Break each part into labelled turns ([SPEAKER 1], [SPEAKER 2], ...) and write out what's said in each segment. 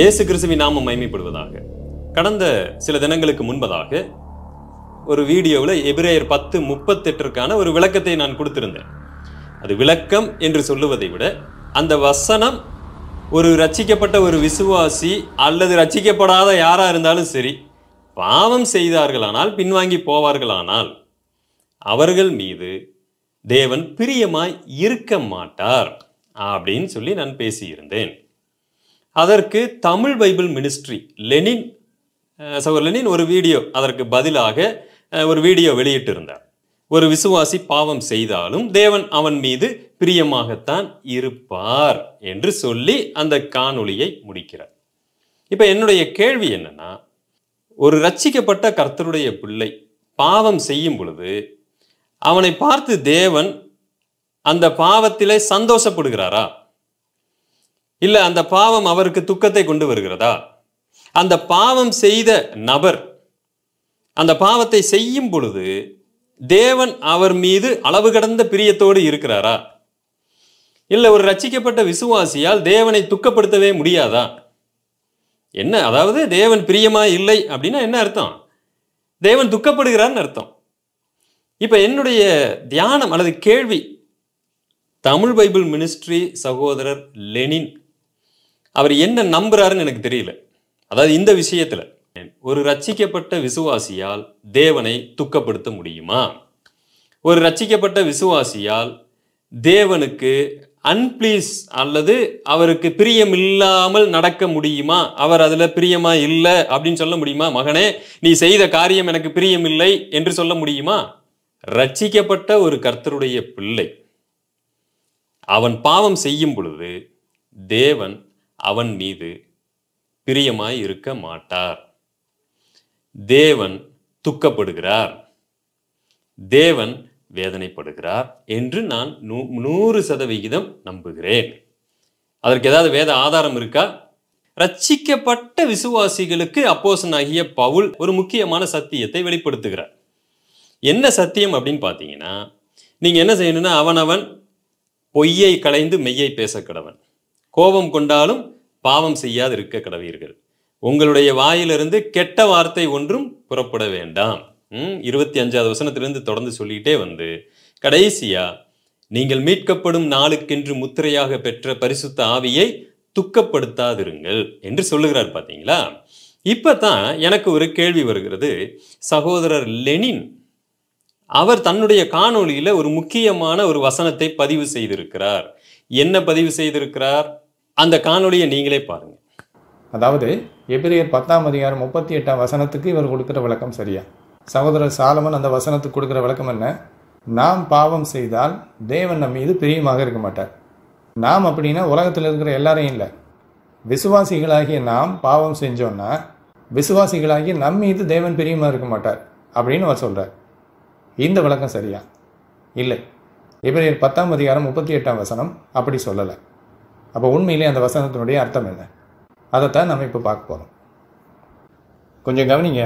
[SPEAKER 1] இயேசு கிறிஸ்துவி நாம மைமைப்படுவதாக கடந்த சில தினங்களுக்கு முன்பதாக ஒரு வீடியோவில் எபிரேயர் பத்து முப்பத்தெட்டிற்கான ஒரு விளக்கத்தை நான் கொடுத்திருந்தேன் அது விளக்கம் என்று சொல்லுவதை விட அந்த வசனம் ஒரு ரச்சிக்கப்பட்ட ஒரு விசுவாசி அல்லது ரச்சிக்கப்படாத யாராக இருந்தாலும் சரி பாவம் செய்தார்களானால் பின்வாங்கி போவார்களானால் அவர்கள் மீது தேவன் பிரியமாய் இருக்க மாட்டார் அப்படின்னு சொல்லி நான் பேசியிருந்தேன் அதற்கு தமிழ் பைபிள் மினிஸ்ட்ரி லெனின் சகோதரர் லெனின் ஒரு வீடியோ அதற்கு பதிலாக ஒரு வீடியோ வெளியிட்டிருந்தார் ஒரு விசுவாசி பாவம் செய்தாலும் தேவன் அவன் மீது பிரியமாகத்தான் இருப்பார் என்று சொல்லி அந்த காணொளியை முடிக்கிறார் இப்போ என்னுடைய கேள்வி என்னன்னா ஒரு ரட்சிக்கப்பட்ட கர்த்தருடைய பிள்ளை பாவம் செய்யும் பொழுது அவனை பார்த்து தேவன் அந்த பாவத்திலே சந்தோஷப்படுகிறாரா இல்லை அந்த பாவம் அவருக்கு துக்கத்தை கொண்டு வருகிறதா அந்த பாவம் செய்த நபர் அந்த பாவத்தை செய்யும் பொழுது தேவன் அவர் மீது அளவு கடந்த பிரியத்தோடு இருக்கிறாரா இல்லை ஒரு ரச்சிக்கப்பட்ட விசுவாசியால் தேவனை துக்கப்படுத்தவே முடியாதா என்ன அதாவது தேவன் பிரியமா இல்லை அப்படின்னா என்ன அர்த்தம் தேவன் துக்கப்படுகிறார்னு அர்த்தம் இப்போ என்னுடைய தியானம் அல்லது கேள்வி தமிழ் பைபிள் மினிஸ்ட்ரி சகோதரர் லெனின் அவர் என்ன நம்புறாருன்னு எனக்கு தெரியல அதாவது இந்த விஷயத்தில் ஒரு ரச்சிக்கப்பட்ட விசுவாசியால் தேவனை துக்கப்படுத்த முடியுமா ஒரு ரச்சிக்கப்பட்ட விசுவாசியால் தேவனுக்கு அன்பிளீஸ் அல்லது அவருக்கு பிரியம் இல்லாமல் நடக்க முடியுமா அவர் அதில் பிரியமா இல்லை அப்படின்னு சொல்ல முடியுமா மகனே நீ செய்த காரியம் எனக்கு பிரியம் இல்லை என்று சொல்ல முடியுமா ரட்சிக்கப்பட்ட ஒரு கர்த்தருடைய பிள்ளை அவன் பாவம் செய்யும் பொழுது தேவன் அவன் மீது பிரியமாய் இருக்க மாட்டார் தேவன் துக்கப்படுகிறார் தேவன் வேதனைப்படுகிறார் என்று நான் நூ நூறு சதவிகிதம் நம்புகிறேன் அதற்கு ஏதாவது வேத ஆதாரம் இருக்கா ரட்சிக்கப்பட்ட விசுவாசிகளுக்கு அப்போசனாகிய பவுல் ஒரு முக்கியமான சத்தியத்தை வெளிப்படுத்துகிறார் என்ன சத்தியம் அப்படின்னு பார்த்தீங்கன்னா நீங்கள் என்ன செய்யணும்னா அவனவன் பொய்யை களைந்து மெய்யை பேச கோபம் கொண்டாலும் பாவம் செய்யாது இருக்க கடவீர்கள் உங்களுடைய வாயிலிருந்து கெட்ட வார்த்தை ஒன்றும் புறப்பட வேண்டாம் இருபத்தி அஞ்சாவது வசனத்திலிருந்து தொடர்ந்து சொல்லிக்கிட்டே வந்து கடைசியா நீங்கள் மீட்கப்படும் நாளுக்கென்று முத்திரையாக பெற்ற பரிசுத்த ஆவியை துக்கப்படுத்தாதிருங்கள் என்று சொல்லுகிறார் பார்த்தீங்களா இப்போ தான் எனக்கு ஒரு கேள்வி வருகிறது சகோதரர் லெனின் அவர் தன்னுடைய காணொளியில் ஒரு முக்கியமான ஒரு வசனத்தை பதிவு செய்திருக்கிறார் என்ன பதிவு செய்திருக்கிறார் அந்த காணொலியை நீங்களே பாருங்கள்
[SPEAKER 2] அதாவது எபிரியர் பத்தாம் அதிகாரம் முப்பத்தி எட்டாம் வசனத்துக்கு இவர் கொடுக்குற விளக்கம் சரியா சகோதரர் சாலமன் அந்த வசனத்துக்கு கொடுக்குற விளக்கம் என்ன நாம் பாவம் செய்தால் தேவன் நம் மீது பிரியமாக இருக்க மாட்டார் நாம் அப்படின்னா உலகத்தில் இருக்கிற எல்லாரையும் இல்லை விசுவாசிகளாகிய நாம் பாவம் செஞ்சோன்னா விசுவாசிகளாகிய நம் மீது தேவன் பிரியமாக இருக்க மாட்டார் அப்படின்னு அவர் சொல்கிறார் இந்த விளக்கம் சரியா இல்லை இவரையர் பத்தாம் அதிகாரம் முப்பத்தி எட்டாம் வசனம் அப்படி சொல்லலை அப்போ உண்மையிலே அந்த வசனத்தினுடைய அர்த்தம் என்ன அதைத்தான் நம்ம இப்போ பார்க்க போகிறோம் கொஞ்சம் கவனிங்க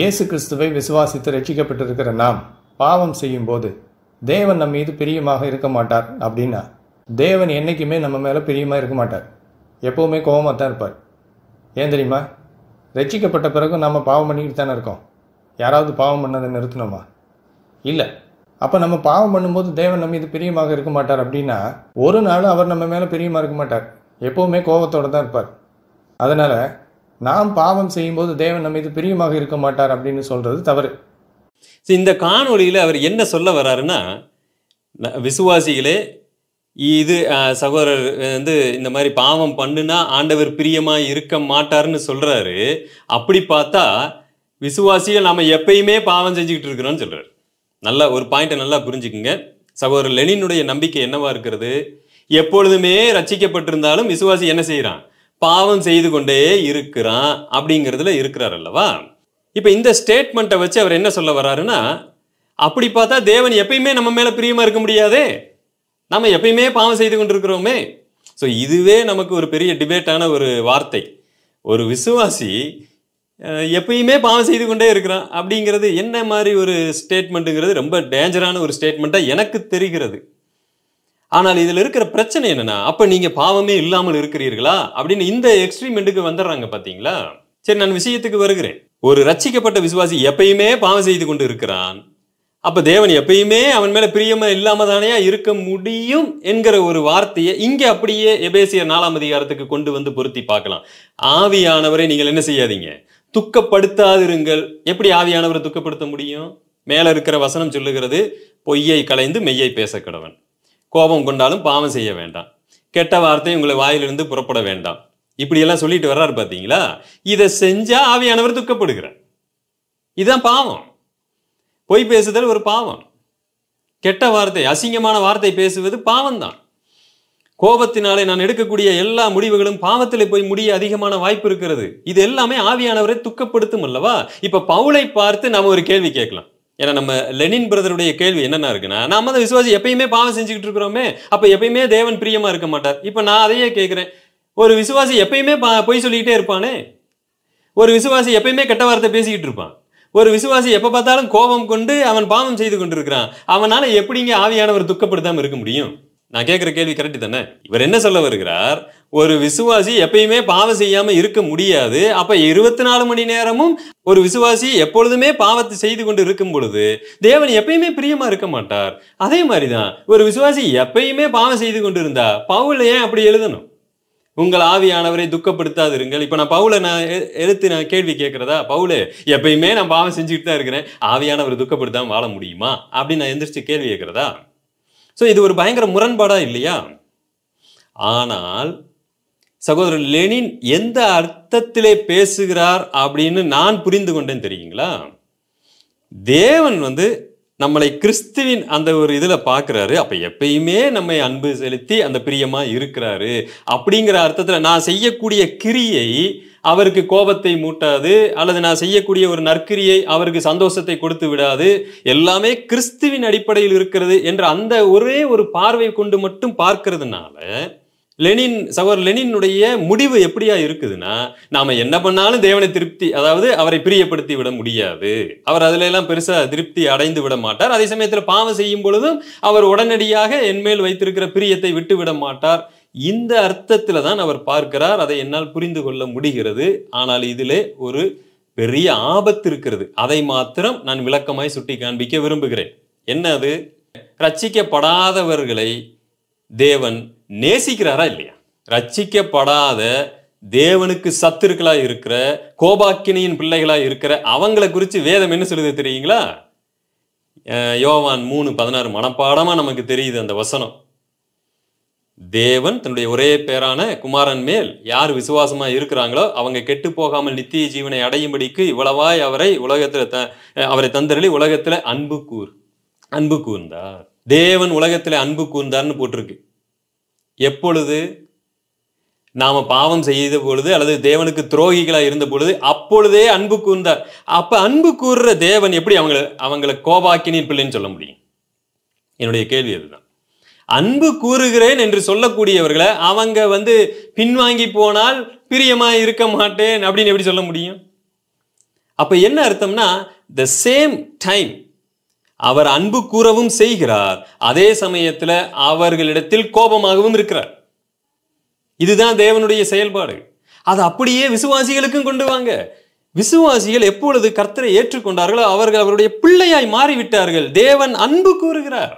[SPEAKER 2] இயேசு கிறிஸ்துவை விசுவாசித்து ரட்சிக்கப்பட்டிருக்கிற நாம் பாவம் செய்யும்போது தேவன் நம்ம மீது பிரியமாக இருக்க மாட்டார் அப்படின்னா தேவன் என்றைக்குமே நம்ம மேலே பிரியமாக இருக்க மாட்டார் எப்போவுமே கோபமாக தான் இருப்பார் ஏன் தெரியுமா ரட்சிக்கப்பட்ட பிறகு நம்ம பாவம் பண்ணிக்கிட்டு தானே இருக்கோம் யாராவது பாவம் பண்ணதை நிறுத்தணுமா இல்லை அப்போ நம்ம பாவம் பண்ணும்போது தேவன் நம்ம இது பிரியமாக இருக்க மாட்டார் அப்படின்னா ஒரு நாள் அவர் நம்ம மேலே பிரியமாக இருக்க மாட்டார் எப்போவுமே கோபத்தோடு தான் இருப்பார் அதனால் நாம் பாவம் செய்யும்போது தேவன் நம்ம இது பிரியமாக இருக்க மாட்டார் அப்படின்னு சொல்கிறது தவறு இந்த காணொலியில் அவர் என்ன சொல்ல வர்றாருன்னா
[SPEAKER 1] விசுவாசிகளே இது சகோதரர் வந்து இந்த மாதிரி பாவம் பண்ணுனா ஆண்டவர் பிரியமாக இருக்க மாட்டார்னு சொல்கிறாரு அப்படி பார்த்தா விசுவாசிகள் நாம் எப்பயுமே பாவம் செஞ்சுக்கிட்டு இருக்கிறோம்னு சொல்கிறார் நல்ல ஒரு பாயிண்ட்டை நல்லா புரிஞ்சுக்குங்க சகோதரர் லெனினுடைய நம்பிக்கை என்னவா இருக்கிறது எப்பொழுதுமே ரச்சிக்கப்பட்டிருந்தாலும் விசுவாசி என்ன செய்கிறான் பாவம் செய்து கொண்டே இருக்கிறான் அப்படிங்கிறதுல இருக்கிறார் அல்லவா இப்போ இந்த ஸ்டேட்மெண்ட்டை வச்சு அவர் என்ன சொல்ல வர்றாருன்னா அப்படி பார்த்தா தேவன் எப்பயுமே நம்ம மேலே பிரியமாக இருக்க முடியாதே நம்ம எப்பயுமே பாவம் செய்து கொண்டிருக்கிறோமே ஸோ இதுவே நமக்கு ஒரு பெரிய டிபேட்டான ஒரு வார்த்தை ஒரு விசுவாசி எப்பயுமே பாவம் செய்து கொண்டே இருக்கிறான் அப்படிங்கிறது என்ன மாதிரி ஒரு ஸ்டேட்மெண்ட்டுங்கிறது ரொம்ப டேஞ்சரான ஒரு ஸ்டேட்மெண்ட்டாக எனக்கு தெரிகிறது ஆனால் இதில் இருக்கிற பிரச்சனை என்னென்னா அப்போ நீங்கள் பாவமே இல்லாமல் இருக்கிறீர்களா அப்படின்னு இந்த எக்ஸ்ட்ரீமெண்ட்டுக்கு வந்துடுறாங்க பார்த்தீங்களா சரி நான் விஷயத்துக்கு வருகிறேன் ஒரு ரச்சிக்கப்பட்ட விசுவாசி எப்பயுமே பாவம் செய்து கொண்டு இருக்கிறான் அப்போ தேவன் எப்பயுமே அவன் மேலே பிரியமாக இல்லாமல் தானேயா இருக்க முடியும் என்கிற ஒரு வார்த்தையை இங்கே அப்படியே எபேசிய நாலாம் அதிகாரத்துக்கு கொண்டு வந்து பொருத்தி பார்க்கலாம் ஆவியானவரை நீங்கள் என்ன செய்யாதீங்க துக்கப்படுத்தாதிருங்கள் எப்படி ஆவியானவரை துக்கப்படுத்த முடியும் மேலே இருக்கிற வசனம் சொல்லுகிறது பொய்யை கலைந்து மெய்யை பேச கோபம் கொண்டாலும் பாவம் செய்ய வேண்டாம் கெட்ட வார்த்தை உங்களை வாயிலிருந்து புறப்பட வேண்டாம் இப்படியெல்லாம் சொல்லிட்டு வர்றாரு பார்த்தீங்களா இதை செஞ்சா ஆவியானவர் துக்கப்படுகிறார் இதுதான் பாவம் பொய் பேசுதல் ஒரு பாவம் கெட்ட வார்த்தை அசிங்கமான வார்த்தை பேசுவது பாவம் தான் கோபத்தினாலே நான் எடுக்கக்கூடிய எல்லா முடிவுகளும் பாவத்தில் போய் முடிய அதிகமான வாய்ப்பு இருக்கிறது இது எல்லாமே ஆவியானவரை துக்கப்படுத்தும் அல்லவா இப்ப பவுளை பார்த்து நம்ம ஒரு கேள்வி கேட்கலாம் ஏன்னா நம்ம லெனின் பிரதருடைய கேள்வி என்னென்ன இருக்குன்னா நம்ம தான் விசுவாசி எப்பயுமே பாவம் செஞ்சுக்கிட்டு இருக்கிறோமே அப்ப எப்பயுமே தேவன் பிரியமா இருக்க மாட்டார் இப்ப நான் அதையே கேட்கிறேன் ஒரு விசுவாசி எப்பயுமே பொய் சொல்லிக்கிட்டே இருப்பானே ஒரு விசுவாசி எப்பயுமே கெட்ட வார்த்தை பேசிக்கிட்டு இருப்பான் ஒரு விசுவாசி எப்போ பார்த்தாலும் கோபம் கொண்டு அவன் பாவம் செய்து கொண்டிருக்கிறான் அவனால் எப்படிங்க ஆவியானவர் துக்கப்படுத்தாமல் இருக்க முடியும் நான் கேட்குற கேள்வி கரெக்டு தானே இவர் என்ன சொல்ல வருகிறார் ஒரு விசுவாசி எப்பயுமே பாவம் செய்யாமல் இருக்க முடியாது அப்போ இருபத்தி நாலு மணி நேரமும் ஒரு விசுவாசி எப்பொழுதுமே பாவத்தை செய்து கொண்டு இருக்கும் பொழுது தேவன் எப்பயுமே பிரியமாக இருக்க மாட்டார் அதே மாதிரி தான் ஒரு விசுவாசி எப்பயுமே பாவம் செய்து கொண்டு இருந்தா பவுல ஏன் அப்படி எழுதணும் உங்கள் ஆவியானவரை துக்கப்படுத்தாதிருங்கள் இப்போ நான் பவுலை நான் எழுத்து நான் கேள்வி கேட்குறதா பவுலு எப்பயுமே நான் பாவம் செஞ்சுக்கிட்டு தான் இருக்கிறேன் ஆவியானவர் துக்கப்படுத்தாமல் வாழ முடியுமா அப்படின்னு நான் எந்திரிச்சு கேள்வி கேட்குறதா ஸோ இது ஒரு பயங்கர முரண்பாடா இல்லையா ஆனால் சகோதரர் லெனின் எந்த அர்த்தத்திலே பேசுகிறார் அப்படின்னு நான் புரிந்து கொண்டேன் தெரியுங்களா தேவன் வந்து நம்மளை கிறிஸ்துவின் அந்த ஒரு இதில் பார்க்குறாரு அப்போ எப்பயுமே நம்மை அன்பு செலுத்தி அந்த பிரியமாக இருக்கிறாரு அப்படிங்கிற அர்த்தத்தில் நான் செய்யக்கூடிய கிரியை அவருக்கு கோபத்தை மூட்டாது அல்லது நான் செய்யக்கூடிய ஒரு நற்கிரியை அவருக்கு சந்தோஷத்தை கொடுத்து விடாது எல்லாமே கிறிஸ்துவின் அடிப்படையில் இருக்கிறது என்ற அந்த ஒரே ஒரு பார்வை கொண்டு மட்டும் பார்க்கறதுனால லெனின் சகோதரர் லெனினுடைய முடிவு எப்படியா இருக்குதுன்னா நாம என்ன பண்ணாலும் தேவனை திருப்தி அதாவது அவரை பிரியப்படுத்தி விட முடியாது அவர் அதுல எல்லாம் பெருசா திருப்தி அடைந்து விட மாட்டார் அதே சமயத்துல பாவம் செய்யும் பொழுதும் அவர் உடனடியாக என்மேல் வைத்திருக்கிற பிரியத்தை விட்டு விட மாட்டார் இந்த அர்த்தத்துல தான் அவர் பார்க்கிறார் அதை என்னால் புரிந்து கொள்ள முடிகிறது ஆனால் இதிலே ஒரு பெரிய ஆபத்து இருக்கிறது அதை மாத்திரம் நான் விளக்கமாய் சுட்டி காண்பிக்க விரும்புகிறேன் என்னது ரச்சிக்கப்படாதவர்களை தேவன் நேசிக்கிறாரா இல்லையா ரட்சிக்கப்படாத தேவனுக்கு சத்துருக்களா இருக்கிற கோபாக்கினியின் பிள்ளைகளா இருக்கிற அவங்களை குறித்து வேதம் என்ன சொல்லுது தெரியுங்களா யோவான் மூணு பதினாறு மனப்பாடமா நமக்கு தெரியுது அந்த வசனம் தேவன் தன்னுடைய ஒரே பேரான குமாரன் மேல் யார் விசுவாசமா இருக்கிறாங்களோ அவங்க கெட்டு போகாமல் நித்திய ஜீவனை அடையும்படிக்கு இவ்வளவாய் அவரை உலகத்துல த அவரை தந்தரளி உலகத்துல அன்பு கூர் அன்பு கூர்ந்தார் தேவன் உலகத்துல அன்பு கூர்ந்தார்னு போட்டிருக்கு எப்பொழுது நாம் பாவம் செய்த பொழுது அல்லது தேவனுக்கு துரோகிகளாக இருந்த பொழுது அப்பொழுதே அன்பு கூர்ந்தார் அப்போ அன்பு கூறுற தேவன் எப்படி அவங்கள அவங்கள கோபாக்கினீர் பிள்ளைன்னு சொல்ல முடியும் என்னுடைய கேள்வி அதுதான் அன்பு கூறுகிறேன் என்று சொல்லக்கூடியவர்களை அவங்க வந்து பின்வாங்கி போனால் பிரியமாக இருக்க மாட்டேன் அப்படின்னு எப்படி சொல்ல முடியும் அப்போ என்ன அர்த்தம்னா த சேம் டைம் அவர் அன்பு கூறவும் செய்கிறார் அதே சமயத்தில் அவர்களிடத்தில் கோபமாகவும் இருக்கிறார் இதுதான் தேவனுடைய செயல்பாடு அது அப்படியே விசுவாசிகளுக்கும் கொண்டு வாங்க விசுவாசிகள் எப்பொழுது கர்த்தரை ஏற்றுக்கொண்டார்களோ அவர்கள் அவருடைய பிள்ளையாய் மாறிவிட்டார்கள் தேவன் அன்பு கூறுகிறார்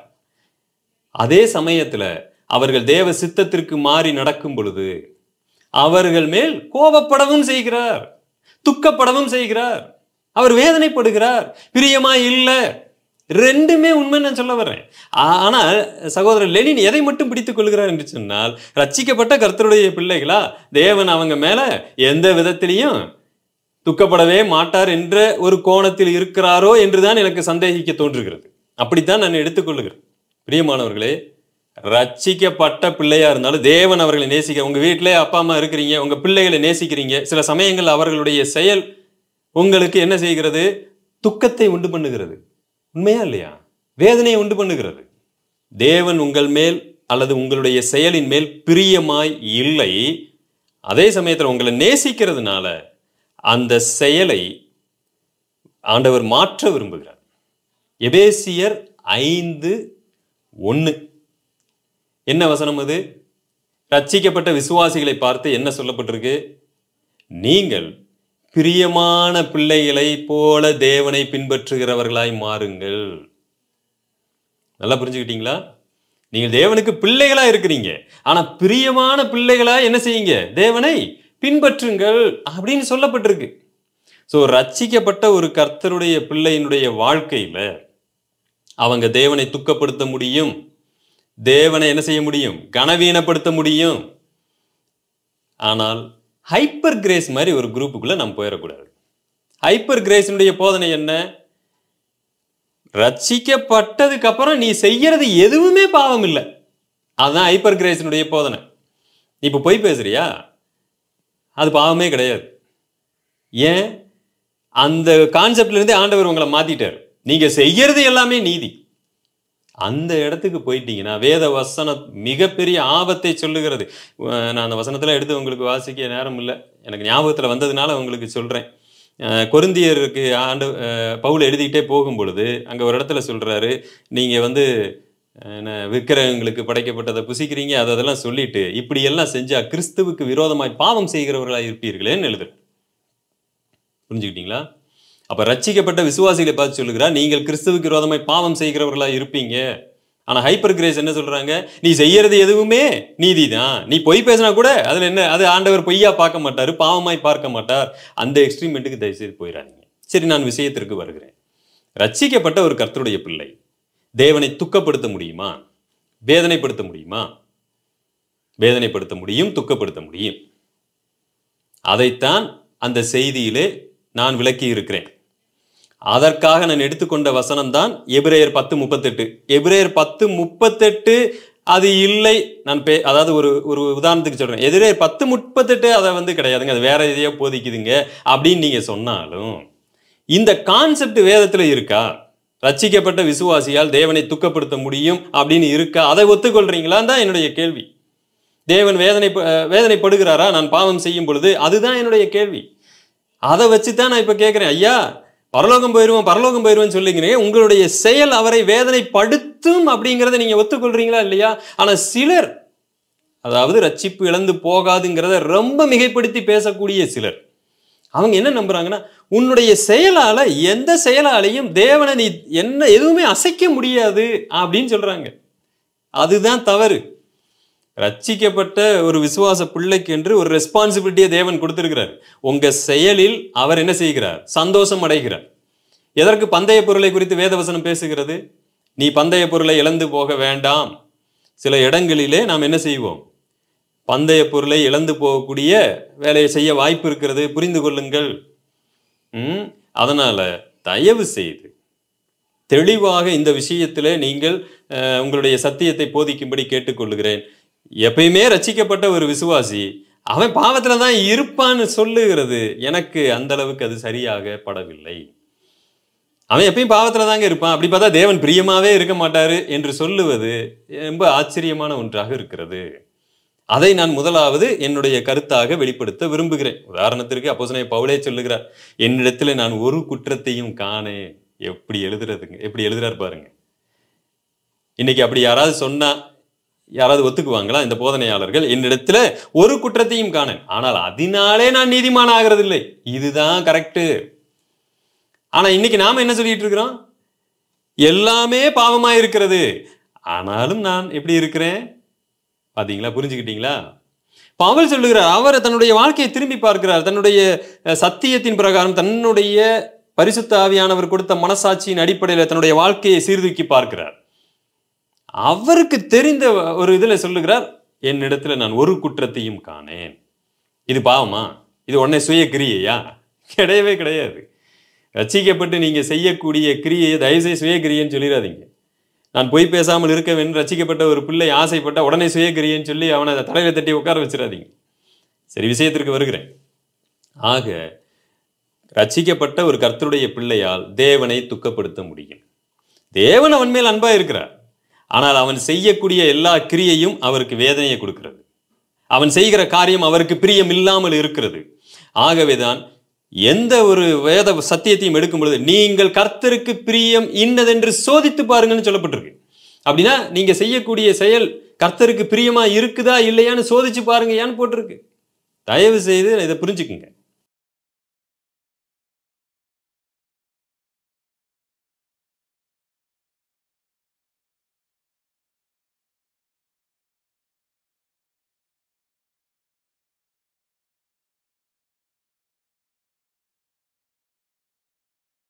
[SPEAKER 1] அதே சமயத்தில் அவர்கள் தேவ சித்தத்திற்கு மாறி நடக்கும் பொழுது அவர்கள் மேல் கோபப்படவும் செய்கிறார் துக்கப்படவும் செய்கிறார் அவர் வேதனைப்படுகிறார் பிரியமா இல்லை ரெண்டுமே உண்மை நான் சொல்ல வர்றேன் ஆனால் சகோதரர் லெனின் எதை மட்டும் பிடித்துக் கொள்கிறார் என்று சொன்னால் ரச்சிக்கப்பட்ட கர்த்தருடைய பிள்ளைகளா தேவன் அவங்க மேல எந்த விதத்திலையும் துக்கப்படவே மாட்டார் என்ற ஒரு கோணத்தில் இருக்கிறாரோ என்றுதான் எனக்கு சந்தேகிக்க தோன்றுகிறது அப்படித்தான் நான் எடுத்துக்கொள்ளுகிறேன் பிரியமானவர்களே ரச்சிக்கப்பட்ட பிள்ளையா இருந்தாலும் தேவன் அவர்களை நேசிக்க உங்க வீட்டிலே அப்பா அம்மா இருக்கிறீங்க உங்க பிள்ளைகளை நேசிக்கிறீங்க சில சமயங்கள் அவர்களுடைய செயல் உங்களுக்கு என்ன செய்கிறது துக்கத்தை உண்டு பண்ணுகிறது உண்மையா இல்லையா வேதனையை உண்டு பண்ணுகிறது தேவன் உங்கள் மேல் அல்லது உங்களுடைய செயலின் மேல் பிரியமாய் இல்லை அதே சமயத்தில் உங்களை நேசிக்கிறதுனால அந்த செயலை ஆண்டவர் மாற்ற விரும்புகிறார் எபேசியர் ஐந்து ஒன்று என்ன வசனம் அது ரட்சிக்கப்பட்ட விசுவாசிகளை பார்த்து என்ன சொல்லப்பட்டிருக்கு நீங்கள் பிரியமான பிள்ளைகளை போல தேவனை பின்பற்றுகிறவர்களாய் மாறுங்கள் நல்லா புரிஞ்சுக்கிட்டீங்களா நீங்கள் தேவனுக்கு பிள்ளைகளாக இருக்கிறீங்க ஆனால் பிரியமான பிள்ளைகளாக என்ன செய்யுங்க தேவனை பின்பற்றுங்கள் அப்படின்னு சொல்லப்பட்டிருக்கு ஸோ ரச்சிக்கப்பட்ட ஒரு கர்த்தருடைய பிள்ளையினுடைய வாழ்க்கையில் அவங்க தேவனை துக்கப்படுத்த முடியும் தேவனை என்ன செய்ய முடியும் கனவீனப்படுத்த முடியும் ஆனால் ஹைப்பர் கிரேஸ் மாதிரி ஒரு குரூப்புக்குள்ளே நம்ம போயிடக்கூடாது ஹைப்பர் கிரேஸினுடைய போதனை என்ன ரட்சிக்கப்பட்டதுக்கு அப்புறம் நீ செய்யறது எதுவுமே பாவம் இல்லை அதுதான் ஹைப்பர் கிரேஸினுடைய போதனை இப்போ பொய் பேசுறியா அது பாவமே கிடையாது ஏன் அந்த கான்செப்ட்லேருந்தே ஆண்டவர் உங்களை மாற்றிட்டார் நீங்கள் செய்யறது எல்லாமே நீதி அந்த இடத்துக்கு போயிட்டீங்கன்னா வேத வசன மிகப்பெரிய ஆபத்தை சொல்லுகிறது நான் அந்த வசனத்தில் எடுத்து உங்களுக்கு வாசிக்க நேரம் இல்லை எனக்கு ஞாபகத்தில் வந்ததுனால உங்களுக்கு சொல்கிறேன் கொருந்தியருக்கு ஆண்டு பவுல் எழுதிக்கிட்டே போகும் பொழுது அங்கே ஒரு இடத்துல சொல்கிறாரு நீங்கள் வந்து என்ன விக்கிரகங்களுக்கு படைக்கப்பட்டதை புசிக்கிறீங்க அதை அதெல்லாம் சொல்லிட்டு இப்படியெல்லாம் செஞ்சால் கிறிஸ்துவுக்கு விரோதமாய் பாவம் செய்கிறவர்களாக இருப்பீர்களேன்னு எழுதுறேன் புரிஞ்சுக்கிட்டீங்களா அப்போ ரட்சிக்கப்பட்ட விசுவாசிகளை பார்த்து சொல்லுகிறா நீங்கள் கிறிஸ்துவுக்கு விரோதமாய் பாவம் செய்கிறவர்களாக இருப்பீங்க ஆனால் ஹைப்பர் கிரேஸ் என்ன சொல்கிறாங்க நீ செய்யறது எதுவுமே நீதி தான் நீ பொய் பேசினா கூட அதில் என்ன அது ஆண்டவர் பொய்யா பார்க்க மாட்டார் பாவமாய் பார்க்க மாட்டார் அந்த எக்ஸ்ட்ரீமெண்ட்டுக்கு தயவுசெய்து போயிடாதீங்க சரி நான் விஷயத்திற்கு வருகிறேன் ரச்சிக்கப்பட்ட ஒரு கர்த்தருடைய பிள்ளை தேவனை துக்கப்படுத்த முடியுமா வேதனைப்படுத்த முடியுமா வேதனைப்படுத்த முடியும் துக்கப்படுத்த முடியும் அதைத்தான் அந்த செய்தியிலே நான் விளக்கி இருக்கிறேன் அதற்காக நான் எடுத்துக்கொண்ட வசனம் தான் எபிரேயர் பத்து முப்பத்தெட்டு எபிரேயர் பத்து முப்பத்தெட்டு அது இல்லை நான் பே அதாவது ஒரு ஒரு உதாரணத்துக்கு சொல்கிறேன் எதிரே பத்து முப்பத்தெட்டு அதை வந்து கிடையாதுங்க அது வேற எதையோ போதிக்குதுங்க அப்படின்னு நீங்கள் சொன்னாலும் இந்த கான்செப்ட் வேதத்தில் இருக்கா ரச்சிக்கப்பட்ட விசுவாசியால் தேவனை துக்கப்படுத்த முடியும் அப்படின்னு இருக்கா அதை ஒத்துக்கொள்றீங்களான் தான் என்னுடைய கேள்வி தேவன் வேதனை வேதனைப்படுகிறாரா நான் பாவம் செய்யும் பொழுது அதுதான் என்னுடைய கேள்வி அதை வச்சு தான் நான் இப்போ கேட்குறேன் ஐயா பரலோகம் போயிருவோம் பரலோகம் போயிருவோம் சொல்லிங்கிறீங்க உங்களுடைய செயல் அவரை வேதனைப்படுத்தும் அப்படிங்கிறத நீங்கள் ஒத்துக்கொள்றீங்களா இல்லையா ஆனால் சிலர் அதாவது ரட்சிப்பு இழந்து போகாதுங்கிறத ரொம்ப மிகைப்படுத்தி பேசக்கூடிய சிலர் அவங்க என்ன நம்புறாங்கன்னா உன்னுடைய செயலால் எந்த செயலாலையும் தேவனை நீ என்ன எதுவுமே அசைக்க முடியாது அப்படின்னு சொல்கிறாங்க அதுதான் தவறு ரட்சிக்கப்பட்ட ஒரு விசுவாச பிள்ளைக்கு என்று ஒரு ரெஸ்பான்சிபிலிட்டியை தேவன் கொடுத்திருக்கிறார் உங்க செயலில் அவர் என்ன செய்கிறார் சந்தோஷம் அடைகிறார் எதற்கு பந்தய பொருளை குறித்து வேதவசனம் பேசுகிறது நீ பந்தய பொருளை இழந்து போக வேண்டாம் சில இடங்களிலே நாம் என்ன செய்வோம் பந்தய பொருளை இழந்து போகக்கூடிய வேலையை செய்ய வாய்ப்பு இருக்கிறது புரிந்து கொள்ளுங்கள் அதனால தயவு செய்து தெளிவாக இந்த விஷயத்திலே நீங்கள் உங்களுடைய சத்தியத்தை போதிக்கும்படி கேட்டுக்கொள்கிறேன் எப்பயுமே ரச்சிக்கப்பட்ட ஒரு விசுவாசி அவன் பாவத்தில் தான் இருப்பான்னு சொல்லுகிறது எனக்கு அந்த அளவுக்கு அது சரியாக படவில்லை அவன் எப்பயும் பாவத்தில் தாங்க இருப்பான் அப்படி பார்த்தா தேவன் பிரியமாகவே இருக்க மாட்டார் என்று சொல்லுவது ரொம்ப ஆச்சரியமான ஒன்றாக இருக்கிறது அதை நான் முதலாவது என்னுடைய கருத்தாக வெளிப்படுத்த விரும்புகிறேன் உதாரணத்திற்கு அப்போ பவுலே சொல்லுகிறார் என்னிடத்தில் நான் ஒரு குற்றத்தையும் காணேன் எப்படி எழுதுறதுங்க எப்படி எழுதுறாரு பாருங்க இன்னைக்கு அப்படி யாராவது சொன்னால் யாராவது ஒத்துக்குவாங்களா இந்த போதனையாளர்கள் என்னிடத்துல ஒரு குற்றத்தையும் காண ஆனால் அதனாலே நான் நீதிமான் இல்லை இதுதான் கரெக்டு ஆனால் இன்னைக்கு நாம் என்ன சொல்லிட்டு இருக்கிறோம் எல்லாமே பாவமாக இருக்கிறது ஆனாலும் நான் எப்படி இருக்கிறேன் பார்த்தீங்களா புரிஞ்சுக்கிட்டீங்களா பவல் சொல்லுகிறார் அவர் தன்னுடைய வாழ்க்கையை திரும்பி பார்க்கிறார் தன்னுடைய சத்தியத்தின் பிரகாரம் தன்னுடைய பரிசுத்த ஆவியானவர் கொடுத்த மனசாட்சியின் அடிப்படையில் தன்னுடைய வாழ்க்கையை சீர்தூக்கி பார்க்கிறார் அவருக்கு தெரிந்த ஒரு இதில் சொல்லுகிறார் என்னிடத்துல நான் ஒரு குற்றத்தையும் காணேன் இது பாவமா இது உடனே சுய கிரியையா கிடையவே கிடையாது ரசிக்கப்பட்டு நீங்கள் செய்யக்கூடிய கிரியை தயவுசெய்து சுய கிரியைன்னு சொல்லிடாதீங்க நான் பொய் பேசாமல் இருக்க வேண்டும் ரசிக்கப்பட்ட ஒரு பிள்ளை ஆசைப்பட்ட உடனே சுய கிரியைன்னு சொல்லி அவனை தலையில் தட்டி உட்கார வச்சிடாதீங்க சரி விஷயத்திற்கு வருகிறேன் ஆக ரச்சிக்கப்பட்ட ஒரு கர்த்தருடைய பிள்ளையால் தேவனை துக்கப்படுத்த முடியும் தேவன் அவன் மேல் அன்பாக இருக்கிறார் ஆனால் அவன் செய்யக்கூடிய எல்லா கிரியையும் அவருக்கு வேதனையை கொடுக்கிறது அவன் செய்கிற காரியம் அவருக்கு பிரியம் இல்லாமல் இருக்கிறது ஆகவேதான் எந்த ஒரு வேத சத்தியத்தையும் எடுக்கும் பொழுது நீங்கள் கர்த்தருக்கு பிரியம் இன்னதென்று சோதித்து பாருங்கன்னு சொல்லப்பட்டிருக்கு அப்படின்னா நீங்க செய்யக்கூடிய செயல் கர்த்தருக்கு பிரியமா இருக்குதா இல்லையான்னு சோதிச்சு பாருங்க ஏன்னு போட்டிருக்கு தயவு செய்து
[SPEAKER 2] இதை புரிஞ்சுக்குங்க